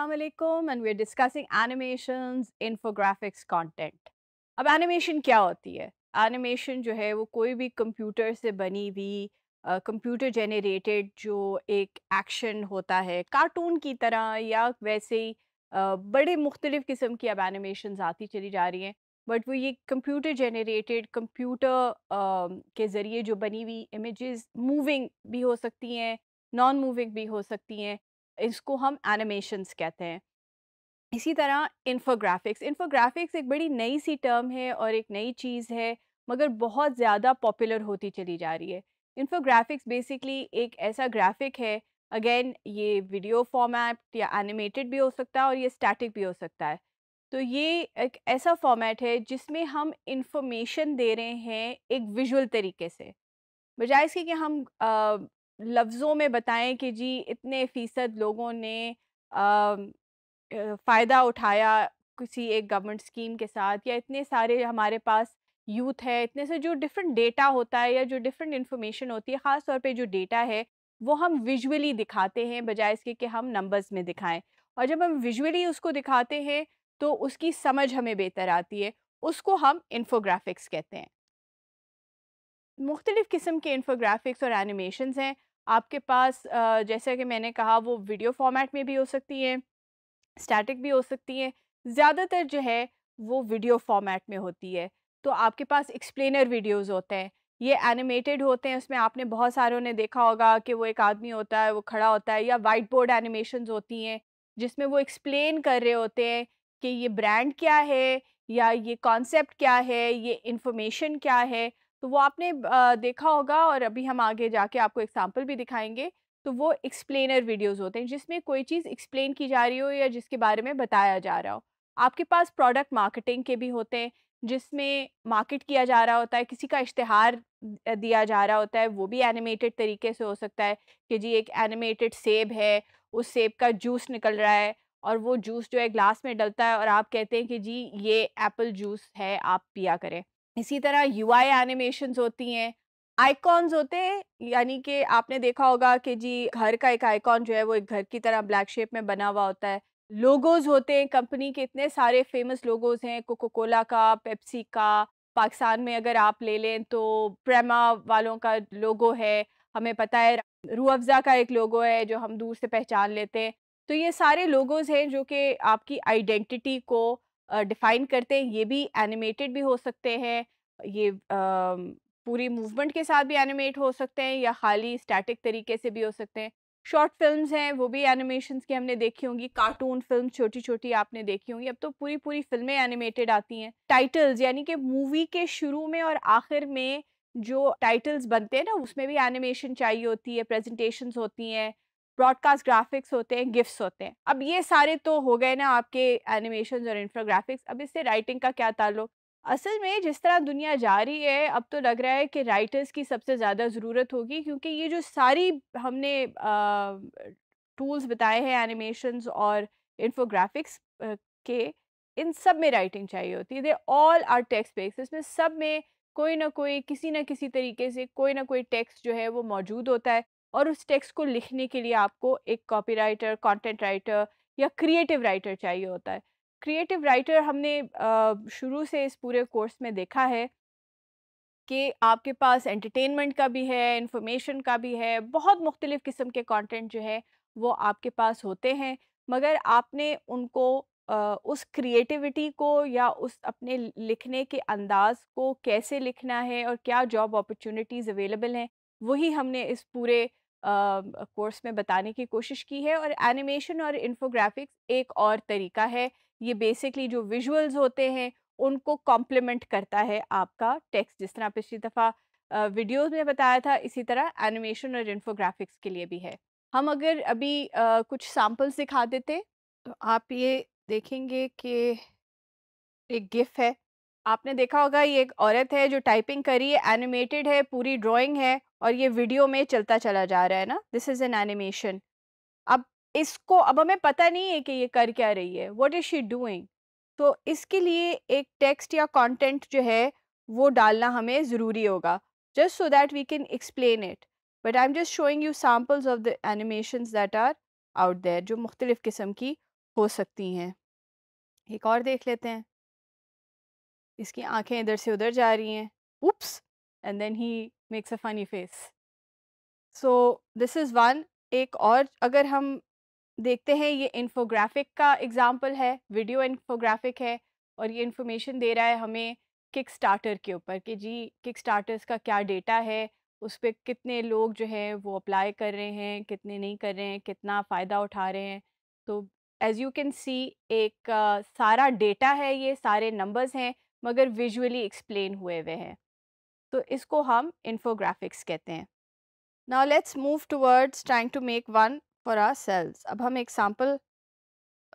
अस्सलाम and we are discussing animations infographics content अब animation क्या होती है एनिमेशन जो है वो कोई भी कंप्यूटर से बनी हुई कंप्यूटर जेनरेटेड जो एक एक्शन होता है कार्टून की तरह या वैसे ही uh, बड़े मुख्तलिफ़ किस्म की अब एनिमेशन आती चली जा रही हैं बट वो ये कंप्यूटर जेनरेटेड कंप्यूटर के ज़रिए जो बनी हुई इमेज़ मूविंग भी हो सकती हैं नॉन मूविंग भी हो सकती हैं इसको हम एनिमेशंस कहते हैं इसी तरह इन्फोग्राफिक्स इन्फोग्राफिक्स एक बड़ी नई सी टर्म है और एक नई चीज़ है मगर बहुत ज़्यादा पॉपुलर होती चली जा रही है इन्फोग्राफिक्स बेसिकली एक ऐसा ग्राफिक है अगेन ये वीडियो फॉर्मेट या एनिमेटेड भी हो सकता है और ये स्टैटिक भी हो सकता है तो ये एक ऐसा फॉर्मेट है जिसमें हम इंफॉर्मेशन दे रहे हैं एक विजुअल तरीके से बजाय इसके कि हम लफ्ज़ों में बताएं कि जी इतने फ़ीसद लोगों ने फ़ायदा उठाया किसी एक गवर्नमेंट स्कीम के साथ या इतने सारे हमारे पास यूथ है इतने से जो डिफरेंट डेटा होता है या जो डिफरेंट इन्फॉर्मेशन होती है ख़ास तौर पे जो डेटा है वो हम विजुअली दिखाते हैं बजाय इसके कि हम नंबर्स में दिखाएं और जब हम विजुअली उसको दिखाते हैं तो उसकी समझ हमें बेहतर आती है उसको हम इन्फोग्राफिक्स कहते हैं मुख्तलिफ़ किस्म के इन्फोग्राफिक्स और एनिमेशन हैं आपके पास जैसे कि मैंने कहा वो वीडियो फॉर्मेट में भी हो सकती हैं स्टैटिक भी हो सकती हैं ज़्यादातर जो है वो वीडियो फॉर्मेट में होती है तो आपके पास एक्सप्लेनर वीडियोस होते हैं ये एनिमेटेड होते हैं उसमें आपने बहुत सारों ने देखा होगा कि वो एक आदमी होता है वो खड़ा होता है या वाइट बोर्ड एनिमेशन होती हैं जिसमें वो एक्सप्लेन कर रहे होते हैं कि ये ब्रांड क्या है या ये कॉन्सेप्ट क्या है ये इंफॉर्मेशन क्या है तो वो आपने देखा होगा और अभी हम आगे जाके आपको एग्जाम्पल भी दिखाएंगे तो वो एक्सप्लेनर वीडियोस होते हैं जिसमें कोई चीज़ एक्सप्लेन की जा रही हो या जिसके बारे में बताया जा रहा हो आपके पास प्रोडक्ट मार्केटिंग के भी होते हैं जिसमें मार्केट किया जा रहा होता है किसी का इश्तहार दिया जा रहा होता है वो भी एनिमेटेड तरीके से हो सकता है कि जी एक एनिमेटेड सेब है उस सेब का जूस निकल रहा है और वो जूस जो है ग्लास में डलता है और आप कहते हैं कि जी ये एप्पल जूस है आप पिया करें इसी तरह यूआई एनिमेशंस होती हैं आइकॉन्स होते हैं यानी कि आपने देखा होगा कि जी घर का एक आइकॉन जो है वो एक घर की तरह ब्लैक शेप में बना हुआ होता है लोगोज होते हैं कंपनी के इतने सारे फेमस लोगोज हैं कोको कोला का पेप्सी का पाकिस्तान में अगर आप ले लें तो प्रेमा वालों का लोगो है हमें पता है रू अफ़ज़ा का एक लोगो है जो हम दूर से पहचान लेते हैं तो ये सारे लोगोज हैं जो कि आपकी आइडेंटिटी को डिफाइन करते हैं ये भी एनिमेटेड भी हो सकते हैं ये पूरी मूवमेंट के साथ भी एनिमेट हो सकते हैं या खाली स्टैटिक तरीके से भी हो सकते हैं शॉर्ट फिल्म्स हैं वो भी एनिमेशन की हमने देखी होंगी कार्टून फिल्म छोटी छोटी आपने देखी होंगी अब तो पूरी पूरी फिल्में एनिमेटेड आती हैं टाइटल्स यानी कि मूवी के शुरू में और आखिर में जो टाइटल्स बनते हैं ना उसमें भी एनिमेशन चाहिए होती है प्रेजेंटेशंस होती हैं ब्रॉडकास्ट ग्राफिक्स होते हैं गिफ्ट्स होते हैं अब ये सारे तो हो गए ना आपके एनिमेशन और इंफ्राग्राफिक्स अब इससे राइटिंग का क्या ताल्लुक असल में जिस तरह दुनिया जा रही है अब तो लग रहा है कि राइटर्स की सबसे ज़्यादा ज़रूरत होगी क्योंकि ये जो सारी हमने टूल्स बताए हैं एनिमेशंस और इन्फोग्राफिक्स के इन सब में राइटिंग चाहिए होती है they all are text base इसमें सब में कोई ना कोई किसी ना किसी तरीके से कोई ना कोई टेक्स्ट जो है वो मौजूद होता है और उस टेक्स्ट को लिखने के लिए आपको एक कॉपी राइटर कॉन्टेंट राइटर या क्रिएटिव राइटर चाहिए होता है क्रिएटिव राइटर हमने शुरू से इस पूरे कोर्स में देखा है कि आपके पास एंटरटेनमेंट का भी है इंफॉर्मेशन का भी है बहुत मुख्तलिफ़ किस्म के कंटेंट जो है वो आपके पास होते हैं मगर आपने उनको उस क्रिएटिविटी को या उस अपने लिखने के अंदाज को कैसे लिखना है और क्या जॉब अपॉर्चुनिटीज़ अवेलेबल हैं वही हमने इस पूरे कोर्स में बताने की कोशिश की है और एनिमेशन और इन्फोग्राफिक्स एक और तरीका है ये बेसिकली जो विजुअल्स होते हैं उनको कॉम्प्लीमेंट करता है आपका टेक्स्ट जिस तरह पिछली दफ़ा वीडियोस में बताया था इसी तरह एनिमेशन और इन्फोग्राफिक्स के लिए भी है हम अगर अभी आ, कुछ सैम्पल्स दिखा देते तो आप ये देखेंगे कि एक गिफ है आपने देखा होगा ये एक औरत है जो टाइपिंग करी है एनिमेटेड है पूरी ड्राइंग है और ये वीडियो में चलता चला जा रहा है ना दिस इज़ एन एनिमेशन अब इसको अब हमें पता नहीं है कि ये कर क्या रही है वॉट इज़ शी डूइंग तो इसके लिए एक टेक्स्ट या कंटेंट जो है वो डालना हमें ज़रूरी होगा just so that we can explain it but I am just showing you samples of the animation that are out there जो मुख्तलिफ़ किस्म की हो सकती हैं एक और देख लेते हैं इसकी आंखें इधर से उधर जा रही हैं oops and then he makes a funny face so this is one एक और अगर हम देखते हैं ये इन्फोग्राफिक का एग्जाम्पल है वीडियो इन्फोग्राफिक है और ये इन्फॉर्मेशन दे रहा है हमें किक स्टार्टर के ऊपर कि जी किक स्टार्टर्स का क्या डेटा है उस पर कितने लोग जो है वो अप्लाई कर रहे हैं कितने नहीं कर रहे हैं कितना फ़ायदा उठा रहे हैं तो एज़ यू कैन सी एक uh, सारा डेटा है ये सारे नंबर्स हैं मगर विजुअली एक्सप्लेन हुए हुए हैं तो इसको हम इन्फोग्राफिक्स कहते हैं now let's move towards trying to make one for our sales अब हम एक सैम्पल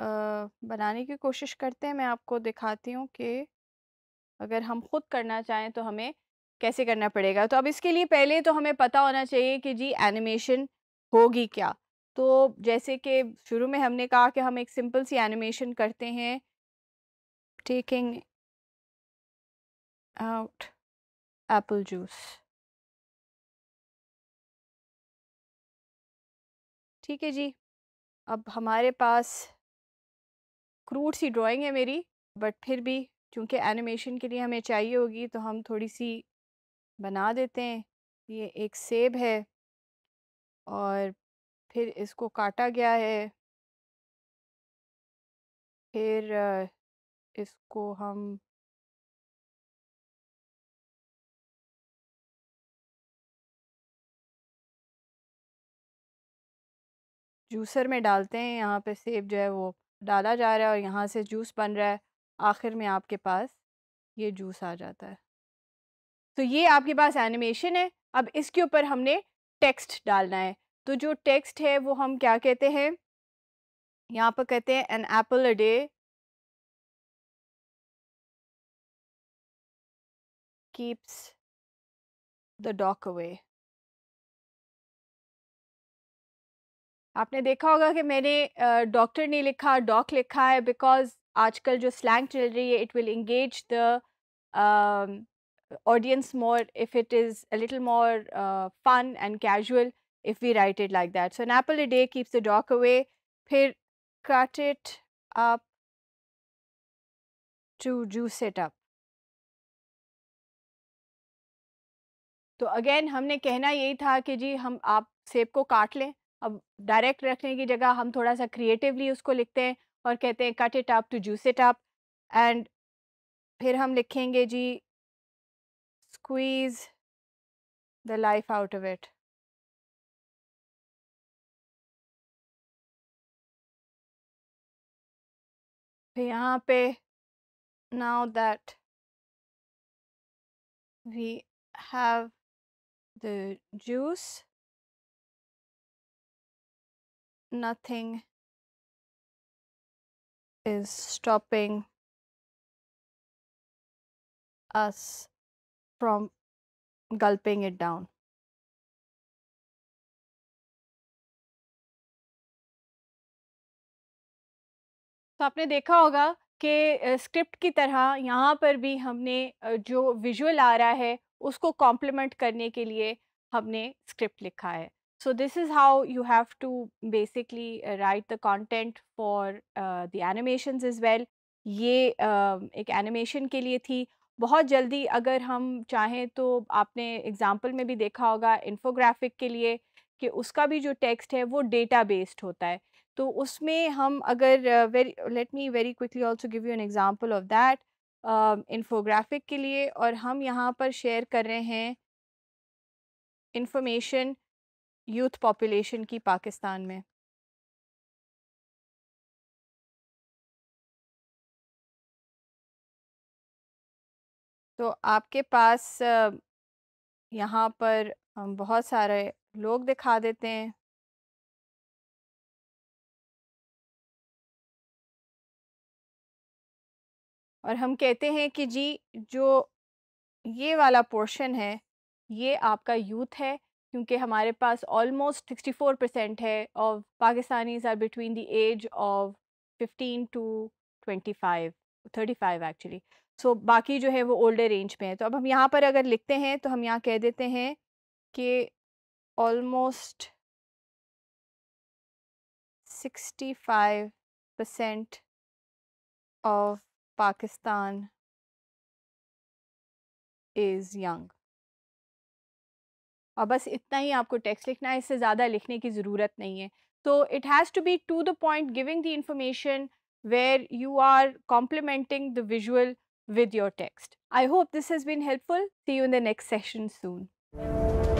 बनाने की कोशिश करते हैं मैं आपको दिखाती हूँ कि अगर हम खुद करना चाहें तो हमें कैसे करना पड़ेगा तो अब इसके लिए पहले तो हमें पता होना चाहिए कि जी एनिमेशन होगी क्या तो जैसे कि शुरू में हमने कहा कि हम एक सिंपल सी एनिमेशन करते हैं टेकिंग आउट apple juice ठीक है जी अब हमारे पास क्रूड सी ड्राइंग है मेरी बट फिर भी चूँकि एनिमेशन के लिए हमें चाहिए होगी तो हम थोड़ी सी बना देते हैं ये एक सेब है और फिर इसको काटा गया है फिर इसको हम जूसर में डालते हैं यहाँ पे सेब जो है वो डाला जा रहा है और यहाँ से जूस बन रहा है आखिर में आपके पास ये जूस आ जाता है तो ये आपके पास एनिमेशन है अब इसके ऊपर हमने टेक्स्ट डालना है तो जो टेक्स्ट है वो हम क्या कहते हैं यहाँ पर कहते हैं an apple a day keeps the doc away आपने देखा होगा कि मैंने डॉक्टर नहीं लिखा डॉक लिखा है बिकॉज आजकल जो स्लैंग चल रही है it will engage the audience more if it is a little more fun and casual if we write it like that so an apple day keeps the doc away फिर cut it up to juice it up तो again हमने कहना यही था कि जी हम आप सेब को काट लें अब डायरेक्ट रखने की जगह हम थोड़ा सा क्रिएटिवली उसको लिखते हैं और कहते हैं cut it up to juice it up and फिर हम लिखेंगे gee squeeze the life out of it फिर तो यहाँ पे now that we have the juice nothing is stopping us from gulping it down. तो आपने देखा होगा कि स्क्रिप्ट की तरह यहाँ पर भी हमने जो विजुअल आ रहा है उसको कॉम्प्लीमेंट करने के लिए हमने स्क्रिप्ट लिखा है So this is how you have to basically uh, write the content for uh, the animations as well. ये um, एक एनिमेशन के लिए थी बहुत जल्दी अगर हम चाहें तो आपने एग्ज़ाम्पल में भी देखा होगा इन्फोग्राफिक के लिए कि उसका भी जो टेक्स्ट है वो डेटा बेस्ड होता है तो उसमें हम अगर very let me very quickly also give you an example of that infographic के लिए और हम यहाँ पर शेयर कर रहे हैं इंफॉर्मेशन यूथ पॉपुलेशन की पाकिस्तान में तो आपके पास यहाँ पर बहुत सारे लोग दिखा देते हैं और हम कहते हैं कि जी जो ये वाला पोर्शन है ये आपका यूथ है क्योंकि हमारे पास ऑलमोस्ट 64 परसेंट है of Pakistanis are between the age of 15 to 25 35 actually so so, बाकी जो है वो ओल्डर रेंज में है तो अब हम यहाँ पर अगर लिखते हैं तो हम यहाँ कह देते हैं कि almost 65 percent of Pakistan is young और बस इतना ही आपको टेक्स्ट लिखना है इससे ज़्यादा लिखने की ज़रूरत नहीं है तो it has to be to the point giving the information where you are complementing the visual with your text I hope this has been helpful see you in the next session soon